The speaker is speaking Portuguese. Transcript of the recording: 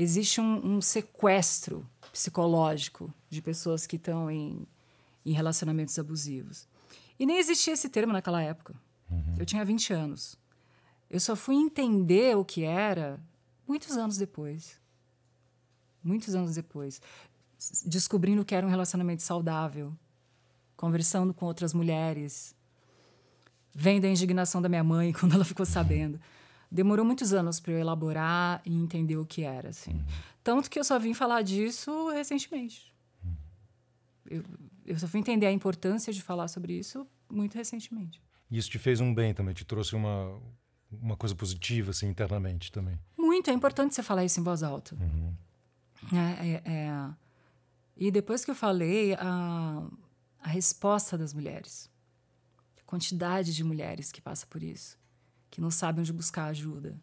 existe um, um sequestro psicológico de pessoas que estão em, em relacionamentos abusivos. E nem existia esse termo naquela época. Uhum. Eu tinha 20 anos. Eu só fui entender o que era muitos anos depois. Muitos anos depois. Descobrindo que era um relacionamento saudável, conversando com outras mulheres, vendo a indignação da minha mãe quando ela ficou sabendo demorou muitos anos para eu elaborar e entender o que era, assim. Uhum. Tanto que eu só vim falar disso recentemente. Uhum. Eu, eu só fui entender a importância de falar sobre isso muito recentemente. E isso te fez um bem também, te trouxe uma, uma coisa positiva, assim, internamente também. Muito, é importante você falar isso em voz alta. Uhum. É, é, é... E depois que eu falei, a, a resposta das mulheres, a quantidade de mulheres que passa por isso que não sabe onde buscar ajuda.